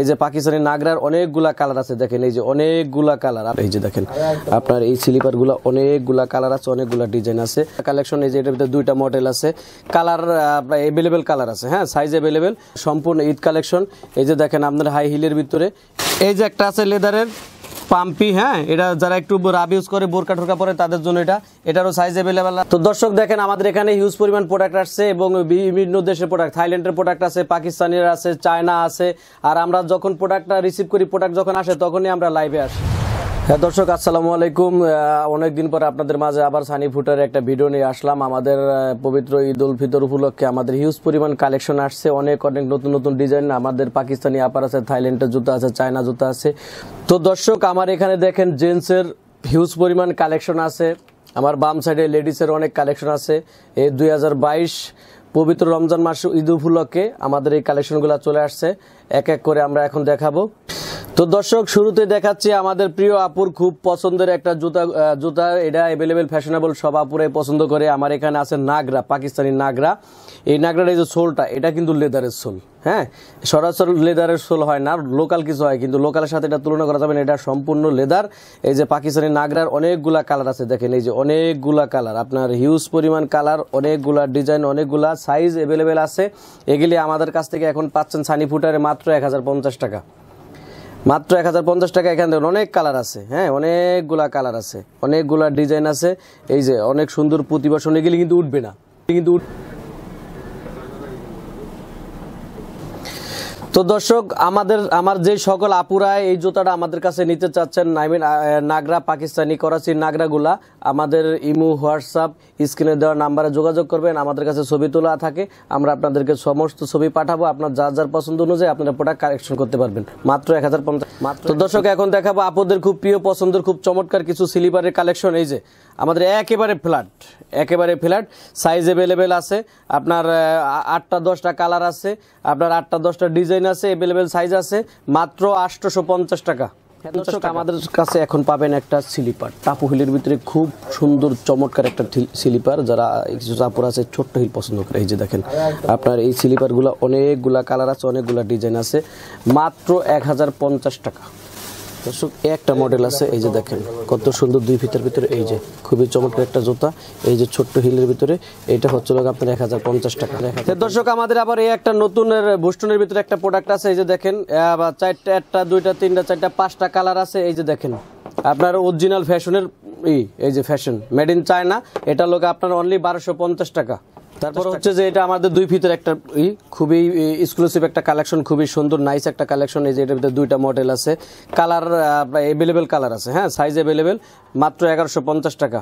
এই যে পাকিস্তানি নাগরার অনেকগুলা কালার আছে দেখেন এই যে অনেকগুলা কালার এই যে দেখেন আপনার এই স্লিপার গুলো অনেকগুলা কালার আছে অনেকগুলা ডিজাইন আছে কালেকশন এই যে এটার ভিতরে দুইটা মডেল আছে কালার আপনার এভেলেবেল কালার আছে হ্যাঁ সাইজ এভেলেবেল সম্পূর্ণ ঈদ কালেকশন এই যে দেখেন আপনার হাই হিলের ভিতরে এই যে একটা আছে লেদারের পাম্পি হ্যাঁ এটা যারা একটু রাব ইউজ করে বোরকা ঠোরকা পরে তাদের জন্য এটা এটারও সাইজ অ্যাভেলেবেল তো দর্শক দেখেন আমাদের এখানে হিউজ পরিমাণ প্রোডাক্ট আসছে এবং বিভিন্ন দেশের প্রোডাক্ট থাইল্যান্ডের প্রোডাক্ট আছে পাকিস্তানের আছে চায়না আছে আর আমরা যখন প্রোডাক্টটা রিসিভ করি প্রোডাক্ট যখন আসে তখনই আমরা লাইভে আসি হ্যাঁ দর্শক আসসালামু আলাইকুম অনেকদিন পর আপনাদের মাঝে আবার সানি ফুটার একটা ভিডিও নিয়ে আসলাম আমাদের পবিত্র ঈদ উল ফিতর উপলক্ষে আমাদের হিউজ পরিমাণ কালেকশন আসছে অনেক অনেক নতুন নতুন ডিজাইন আমাদের পাকিস্তানি আপার আছে থাইল্যান্ডের জুতো আছে চায়না জুতো আছে তো দর্শক আমার এখানে দেখেন জেন্টসের হিউজ পরিমাণ কালেকশন আছে আমার বাম সাইডে লেডিসের অনেক কালেকশন আছে এই দুই পবিত্র রমজান মাস ঈদ উপলক্ষে আমাদের এই কালেকশনগুলো চলে আসছে এক এক করে আমরা এখন দেখাবো তো দর্শক শুরুতে দেখাচ্ছি আমাদের প্রিয় আপুর খুব পছন্দের একটা জুতা জুতা এটা অ্যাভেলেবেল ফ্যাশনেবল সব আপুরে পছন্দ করে আমার এখানে আছে নাগরা পাকিস্তানি নাগরা এই নাগরার এই যে সোলটা এটা কিন্তু লেদারের সোল হ্যাঁ সরাসরি লেদারের সোল হয় না লোকাল কিছু হয় কিন্তু লোকালের সাথে এটা তুলনা করা যাবে না এটা সম্পূর্ণ লেদার এই যে পাকিস্তানি নাগরার অনেকগুলা কালার আছে দেখেন এই যে অনেকগুলা কালার আপনার হিউজ পরিমাণ কালার অনেকগুলা ডিজাইন অনেকগুলা সাইজ অ্যাভেলেবেল আছে এগুলি আমাদের কাছ থেকে এখন পাচ্ছেন সানি ফুটারে মাত্র এক টাকা মাত্র এক হাজার পঞ্চাশ টাকা এখান থেকে অনেক কালার আছে হ্যাঁ অনেকগুলা কালার আছে অনেকগুলা ডিজাইন আছে এই যে অনেক সুন্দর প্রতিবাসন গেলে কিন্তু উঠবে না কিন্তু তো দর্শক আমাদের আমার যে সকল আপুরা এই জুতাটা আমাদের কাছে নিতে চাচ্ছেন নাইমিন নাগরা পাকিস্তানি করাচির নাগরাগুলা আমাদের ইমু হোয়াটসঅ্যাপ স্ক্রিনে দেওয়া নাম্বারে যোগাযোগ করবেন আমাদের কাছে ছবি তোলা থাকে আমরা আপনাদেরকে সমস্ত ছবি পাঠাবো আপনার যার যার পছন্দ অনুযায়ী আপনারা প্রোডাক্ট কালেকশন করতে পারবেন মাত্র এক হাজার পঞ্চাশ তো দর্শক এখন দেখাবো আপুদের খুব প্রিয় পছন্দের খুব চমৎকার কিছু স্লিপারের কালেকশন এই যে আমাদের একেবারে ফ্ল্যাট একেবারে ফ্ল্যাট সাইজ অ্যাভেলেবেল আছে আপনার আটটা দশটা কালার আছে আপনার আটটা দশটা ডিজাইন আছে এভেলেবেল সাইজ আছে মাত্র আটশোশো পঞ্চাশ টাকা আমাদের কাছে এখন পাবেন একটা স্লিপার টাপু হিলের ভিতরে খুব সুন্দর চমৎকার একটা স্লিপার যারা টাপুর আছে ছোট্ট হিল পছন্দ করে এই যে দেখেন আপনার এই স্লিপারগুলো অনেকগুলা কালার আছে অনেকগুলা ডিজাইন আছে মাত্র এক হাজার পঞ্চাশ টাকা দর্শক একটা মডেল আছে এই যে দেখেন কত সুন্দর দুই ফিতার ভিতরে এই যে খুবই চমৎকার একটা জুতা এই যে ছোট্ট হিলের ভিতরে এটা হচ্ছে লোক আপনার এক হাজার পঞ্চাশ টাকা দর্শক আমাদের আবার এই একটা নতুন বুস্টনের ভিতরে একটা প্রোডাক্ট আছে এই যে দেখেন চারটা একটা দুইটা তিনটা চারটা পাঁচটা কালার আছে এই যে দেখেন আপনার অরিজিনাল ফ্যাশনের এই এই যে ফ্যাশন মেড ইন চায়না এটা লোক আপনার অনলি বারোশো পঞ্চাশ টাকা তারপর হচ্ছে যে এটা আমাদের দুই ফিতের একটা খুবই এক্সক্লুসিভ একটা কালেকশন খুবই সুন্দর নাইস একটা কালেকশন এই যে এটার ভিতরে দুইটা মডেল আছে কালার অ্যাভেলেবেল কালার আছে হ্যাঁ সাইজ অ্যাভেলেবেল মাত্র এগারোশো পঞ্চাশ টাকা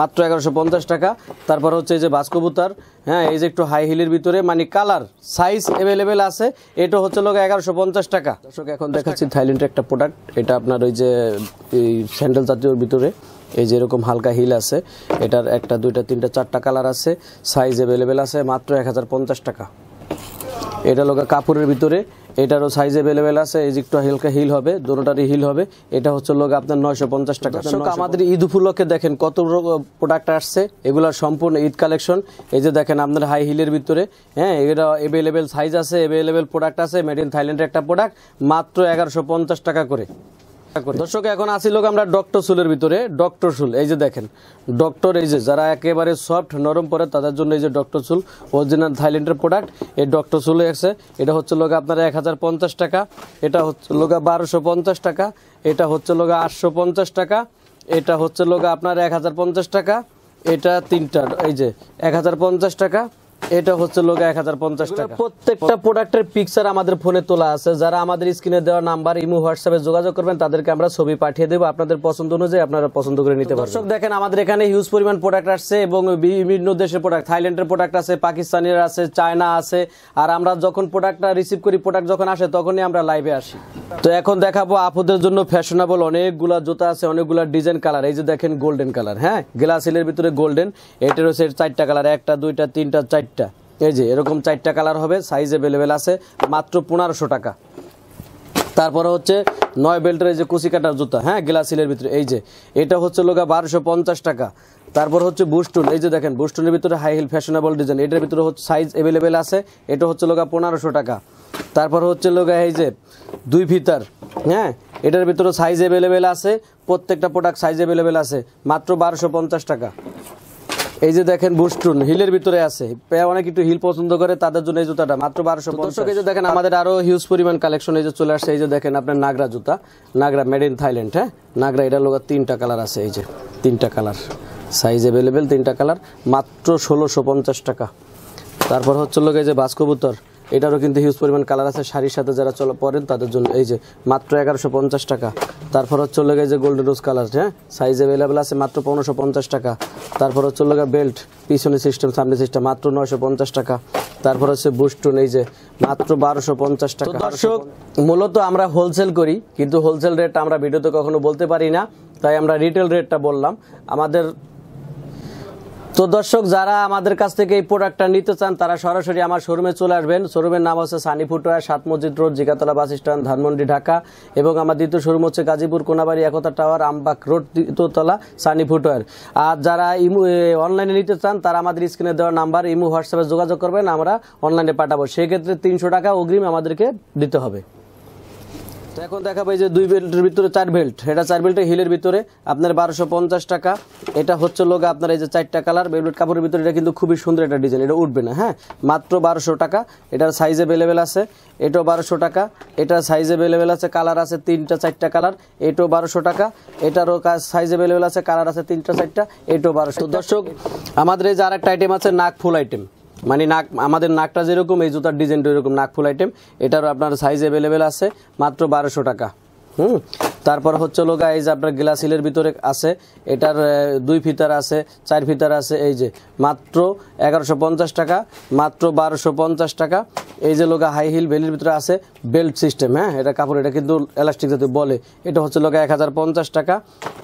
মাত্র এগারোশো পঞ্চাশ টাকা তারপর হচ্ছে এই যে বাস্কবুতার হ্যাঁ এই যে একটু হাই হিলের ভিতরে মানে কালার সাইজ অ্যাভেলেবেল আছে এটা হচ্ছে লোক এগারোশো পঞ্চাশ টাকা দর্শক এখন দেখাচ্ছি থাইল্যান্ডের একটা প্রোডাক্ট এটা আপনার ওই যে এই স্যান্ডেল জাতীয় ভিতরে এই যে এরকম হালকা হিল আছে এটার একটা দুইটা তিনটা চারটা কালার আছে সাইজ অ্যাভেলেবেল আছে মাত্র এক টাকা এটা লোকা কাপড়ের ভিতরে এটারও সাইজ অ্যাভেলেবেল আছে এই যে একটু হালকা হিল হবে দুটোটারই হিল হবে এটা হচ্ছে লোক আপনার নয়শো পঞ্চাশ টাকা আমাদের ঈদ উপলক্ষে দেখেন কত প্রোডাক্ট আসছে এগুলা সম্পূর্ণ ঈদ কালেকশন এই যে দেখেন আপনার হাই হিলের ভিতরে হ্যাঁ এটা অ্যাভেলেবেল সাইজ আছে অ্যাভেলেবেল প্রোডাক্ট আছে মেড ইন থাইল্যান্ডের একটা প্রোডাক্ট মাত্র এগারোশো পঞ্চাশ টাকা করে দর্শক এখন লোক আমরা ডক্টর সুলের ভিতরে ডক্টর সুল এই যে দেখেন ডক্টর এই যে যারা একেবারে সফট নরম পরে তাদের জন্য এই যে ডক্টর সুল অরিজিনাল থাইল্যান্ডের প্রোডাক্ট এই ডক্টর সুল আছে এটা হচ্ছে লোক আপনার এক হাজার পঞ্চাশ টাকা এটা হচ্ছে লোক বারোশো পঞ্চাশ টাকা এটা হচ্ছে লোক আটশো পঞ্চাশ টাকা এটা হচ্ছে লোক আপনার এক হাজার পঞ্চাশ টাকা এটা তিনটা এই যে এক হাজার পঞ্চাশ টাকা এটা হচ্ছে লোক এক হাজার পঞ্চাশ টাকা প্রত্যেকটা প্রোডাক্টের পিকচার আমাদের ফোনে তোলা আছে যারা আমাদের স্ক্রিনে দেওয়া নাম্বার ইমো হোয়াটসঅ্যাপে যোগাযোগ করবেন তাদেরকে আমরা ছবি পাঠিয়ে দেবো আপনাদের পছন্দ অনুযায়ী আপনারা পছন্দ করে নিতে পারবেন দর্শক দেখেন আমাদের এখানে হিউজ পরিমাণ প্রোডাক্ট আসছে এবং বিভিন্ন দেশের প্রোডাক্ট থাইল্যান্ডের প্রোডাক্ট আছে পাকিস্তানের আছে চায়না আছে আর আমরা যখন প্রোডাক্টটা রিসিভ করি প্রোডাক্ট যখন আসে তখনই আমরা লাইভে আসি তো এখন দেখাবো আপুদের জন্য ফ্যাশনেবল অনেকগুলা জুতা আছে অনেকগুলা ডিজাইন কালার এই যে দেখেন গোল্ডেন কালার হ্যাঁ গ্লাসিলের ভিতরে গোল্ডেন এটা রয়েছে চারটা কালার একটা দুইটা তিনটা চারটা চারটা এই যে এরকম চারটা কালার হবে সাইজ অ্যাভেলেবেল আছে মাত্র পনেরোশো টাকা তারপরে হচ্ছে নয় বেল্টের এই যে কুচি কাটার জুতা হ্যাঁ গ্লাসিলের ভিতরে এই যে এটা হচ্ছে লোকা বারোশো পঞ্চাশ টাকা তারপর হচ্ছে বুস্টুন এই যে দেখেন বুস্টুনের ভিতরে হাই হিল ফ্যাশনেবল ডিজাইন এটার ভিতরে হচ্ছে সাইজ অ্যাভেলেবেল আছে এটা হচ্ছে লোকা পনেরোশো টাকা তারপর হচ্ছে লোকা এই যে দুই ফিতার হ্যাঁ এটার ভিতরে সাইজ অ্যাভেলেবেল আছে প্রত্যেকটা প্রোডাক্ট সাইজ অ্যাভেলেবেল আছে মাত্র বারোশো পঞ্চাশ টাকা এই যে দেখেন বুস্টুন হিলের ভিতরে আছে অনেক একটু হিল পছন্দ করে তাদের জন্য এই জুতাটা মাত্র বারোশো দর্শক এই যে দেখেন আমাদের আরো হিউজ পরিমাণ কালেকশন এই যে চলে আসছে এই যে দেখেন আপনার নাগরা জুতা নাগরা মেড ইন থাইল্যান্ড হ্যাঁ নাগরা এটার লোক তিনটা কালার আছে এই যে তিনটা কালার সাইজ অ্যাভেলেবেল তিনটা কালার মাত্র ষোলোশো পঞ্চাশ টাকা তারপর হচ্ছে লোক এই যে বাস্কবুতর এটারও কিন্তু হিউজ পরিমাণ কালার আছে শাড়ির সাথে যারা চলো পরেন তাদের জন্য এই যে মাত্র এগারোশো পঞ্চাশ টাকা তারপর হচ্ছে চলে যে গোল্ডেন রোজ কালার হ্যাঁ সাইজ অ্যাভেলেবেল আছে মাত্র পনেরোশো পঞ্চাশ টাকা তারপর হচ্ছে গেছে বেল্ট পিছনে সিস্টেম সামনে সিস্টেম মাত্র নয়শো পঞ্চাশ টাকা তারপর হচ্ছে বুস্টুন এই যে মাত্র বারোশো পঞ্চাশ টাকা দর্শক মূলত আমরা হোলসেল করি কিন্তু হোলসেল রেটটা আমরা ভিডিওতে কখনো বলতে পারি না তাই আমরা রিটেল রেটটা বললাম আমাদের তো দর্শক যারা আমাদের কাছ থেকে এই প্রোডাক্টটা নিতে চান তারা সরাসরি আমার শোরুমে চলে আসবেন শোরুমের নাম হচ্ছে Sunny footwear Sat Masjid road Jigatola bus stand Dhanmondi Dhaka এবং আমার দ্বিতীয় শোরুম হচ্ছে গাজীপুর কোনাবাড়ি একতা টাওয়ার আমবাগ রোড দ্বিতীয়তলা সানি ফুটওয়ার আর যারা ইমু অনলাইনে নিতে চান তারা আমাদের স্ক্রিনে দেওয়া নাম্বার ইমু হোয়াটসঅ্যাপে যোগাযোগ করবেন আমরা অনলাইনে পাঠাবো সেক্ষেত্রে তিনশো টাকা অগ্রিম আমাদেরকে দিতে হবে তো এখন দেখাবো এই যে দুই বেল্টের ভিতরে চার বেল্ট এটা চার বেল্টের হিলের ভিতরে আপনার বারোশো পঞ্চাশ টাকা এটা হচ্ছে লোক আপনার এই যে চারটা কালার বেলবেট কাপড়ের ভিতরে এটা কিন্তু খুবই সুন্দর একটা ডিজাইন এটা উঠবে না হ্যাঁ মাত্র বারোশো টাকা এটার সাইজ অ্যাভেলেবেল আছে এটাও বারোশো টাকা এটার সাইজ অ্যাভেলেবেল আছে কালার আছে তিনটা চারটা কালার এটাও বারোশো টাকা এটারও সাইজ অ্যাভেলেবেল আছে কালার আছে তিনটা চারটা এটাও বারোশো দর্শক আমাদের এই যে আর একটা আইটেম আছে নাক ফুল আইটেম মানে নাক আমাদের নাকটা যেরকম এই জুতার ডিজাইনটা এরকম নাক ফুল আইটেম এটারও আপনার সাইজ অ্যাভেলেবেল আছে মাত্র বারোশো টাকা হুম তারপর হচ্ছে হলো এই যে আপনার গ্লাস হিলের ভিতরে আছে এটার দুই ফিতার আছে চার ফিতার আছে এই যে মাত্র এগারোশো পঞ্চাশ টাকা মাত্র বারোশো পঞ্চাশ টাকা এই যে লোকা হাই হিল বেলির ভিতরে আছে বেল্ট সিস্টেম হ্যাঁ এটা কাপড় এটা কিন্তু এলাস্টিক যাতে বলে এটা হচ্ছে লোকা এক হাজার পঞ্চাশ টাকা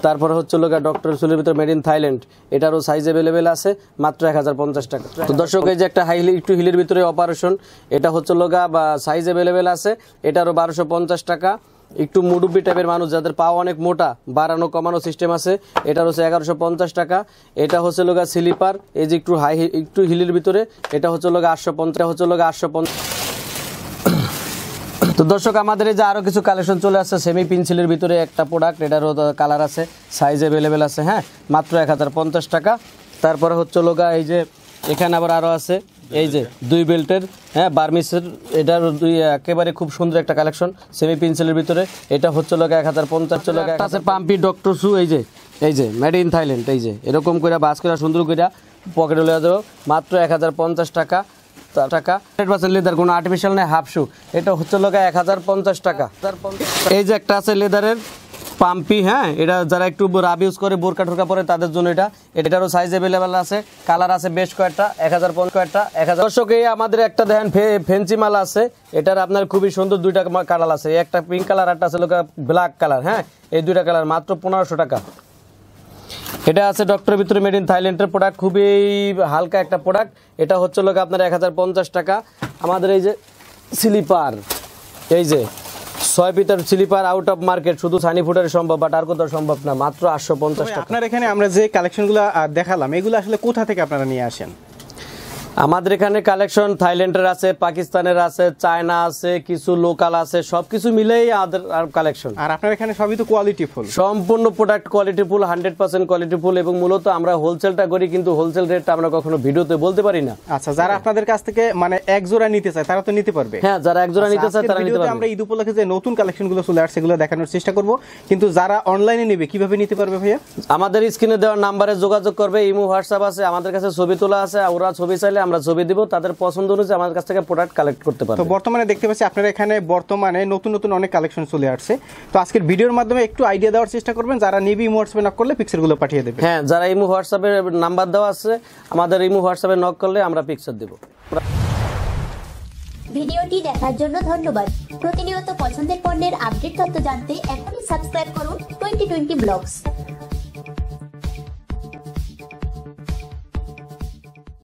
তারপরে হচ্ছে লোকা ডক্টর সুলের ভিতরে মেড ইন থাইল্যান্ড এটারও সাইজ অ্যাভেলেবেল আছে মাত্র এক হাজার পঞ্চাশ টাকা তো দর্শক এই যে একটা হাই হিল একটু হিলের ভিতরে অপারেশন এটা হচ্ছে লোকা বা সাইজ অ্যাভেলেবেল আছে এটারও বারোশো পঞ্চাশ টাকা একটু মুডুবি টাইপের মানুষ যাদের পাও অনেক মোটা বাড়ানো কমানো সিস্টেম আছে এটা হচ্ছে এগারোশো পঞ্চাশ টাকা এটা হচ্ছে লোক স্লিপার এই যে একটু হাই একটু হিলের ভিতরে এটা হচ্ছে লোক আটশো পঞ্চাশ হচ্ছে লোক আটশো পঞ্চাশ তো দর্শক আমাদের এই যে আরও কিছু কালেকশন চলে আসছে সেমি পেন্সিলের ভিতরে একটা প্রোডাক্ট এটারও কালার আছে সাইজ অ্যাভেলেবেল আছে হ্যাঁ মাত্র এক টাকা তারপরে হচ্ছে লোকা এই যে এখানে আবার আরও আছে এই যে দুই বেল্টের হ্যাঁ বার্মিসের এটার দুই একেবারে খুব সুন্দর একটা কালেকশন সেমি পেন্সিলের ভিতরে এটা হচ্ছে লোক এক হাজার পঞ্চাশ লোক আছে পাম্পি ডক্টর সু এই যে এই যে মেড ইন থাইল্যান্ড এই যে এরকম করে বাস করে সুন্দর করে পকেটে লয়ে দেবো মাত্র এক হাজার পঞ্চাশ টাকা টাকা হান্ড্রেড পার্সেন্ট লেদার কোনো আর্টিফিশিয়াল নেই হাফ শু এটা হচ্ছে লোক এক হাজার পঞ্চাশ টাকা এই যে একটা আছে লেদারের পাম্পি হ্যাঁ এটা যারা একটু রাব ইউজ করে বোরকা ঠোরকা পরে তাদের জন্য এটা এটারও সাইজ অ্যাভেলেবেল আছে কালার আছে বেশ কয়েকটা এক হাজার পনেরো কয়েকটা এক হাজার দর্শকে আমাদের একটা দেখেন ফেন্সি মাল আছে এটার আপনার খুবই সুন্দর দুইটা কালার আছে একটা পিঙ্ক কালার একটা আছে ব্ল্যাক কালার হ্যাঁ এই দুইটা কালার মাত্র পনেরোশো টাকা এটা আছে ডক্টর ভিতরে মেড ইন থাইল্যান্ডের প্রোডাক্ট খুবই হালকা একটা প্রোডাক্ট এটা হচ্ছে লোক আপনার এক টাকা আমাদের এই যে স্লিপার এই যে ছয় পিতার স্লিপার আউট অফ মার্কেট শুধু সানি ফুটারে সম্ভব বাট আর কোথাও সম্ভব না মাত্র আটশো পঞ্চাশ আপনার এখানে আমরা যে কালেকশনগুলো দেখালাম এগুলো আসলে কোথা থেকে আপনারা নিয়ে আসেন আমাদের এখানে কালেকশন থাইল্যান্ডের আছে পাকিস্তানের আছে চায়না আছে কিছু লোকাল আছে সবকিছু মিলেই আদার কালেকশন আর আপনার এখানে সবই তো কোয়ালিটি ফুল সম্পূর্ণ product quality full hundred percent quality full এবং মূলত আমরা হোলসেলটা করি কিন্তু হোলসেল রেটটা আমরা কখনো ভিডিওতে বলতে পারি না আচ্ছা যারা আপনাদের কাছ থেকে মানে এক জোড়া নিতে চায় তারা তো নিতে পারবে হ্যাঁ যারা এক জোড়া নিতে আচ্ছা, চায় তারা নিতে পারবে আমরা ঈদ উপলক্ষে যে নতুন কালেকশনগুলো চলে আসছে সেগুলো দেখানোর চেষ্টা করব কিন্তু যারা অনলাইনে নেবে কিভাবে নিতে পারবে ভাইয়া আমাদের স্ক্রিনে দেওয়া নাম্বারে যোগাযোগ করবে ইমো হোয়াটসঅ্যাপ আছে আমাদের কাছে ছবি তোলা আছে ওরা ছবি চাইলে আমরা জবে দেব তাদের পছন্দ অনুযায়ী আমাদের কাছ থেকে প্রোডাক্ট কালেক্ট করতে পারবে তো বর্তমানে দেখতে পাচ্ছি আপনারা এখানে বর্তমানে নতুন নতুন অনেক কালেকশন চলে আসছে তো আজকের ভিডিওর মাধ্যমে একটু আইডিয়া দেওয়ার চেষ্টা করবেন যারা নিবি ইমো হোয়াটসঅ্যাপে নক করলে পিকচারগুলো পাঠিয়ে দেবে হ্যাঁ যারা ইমো হোয়াটসঅ্যাপে নাম্বার দেওয়া আছে আমাদের ইমো হোয়াটসঅ্যাপে নক করলে আমরা পিকচার দেব ভিডিওটি দেখার জন্য ধন্যবাদ প্রতিনিয়ত পছন্দের পণ্যের আপডেট তথ্য জানতে এখনই সাবস্ক্রাইব করুন টোয়েন্টি টোয়েন্টি ব্লগস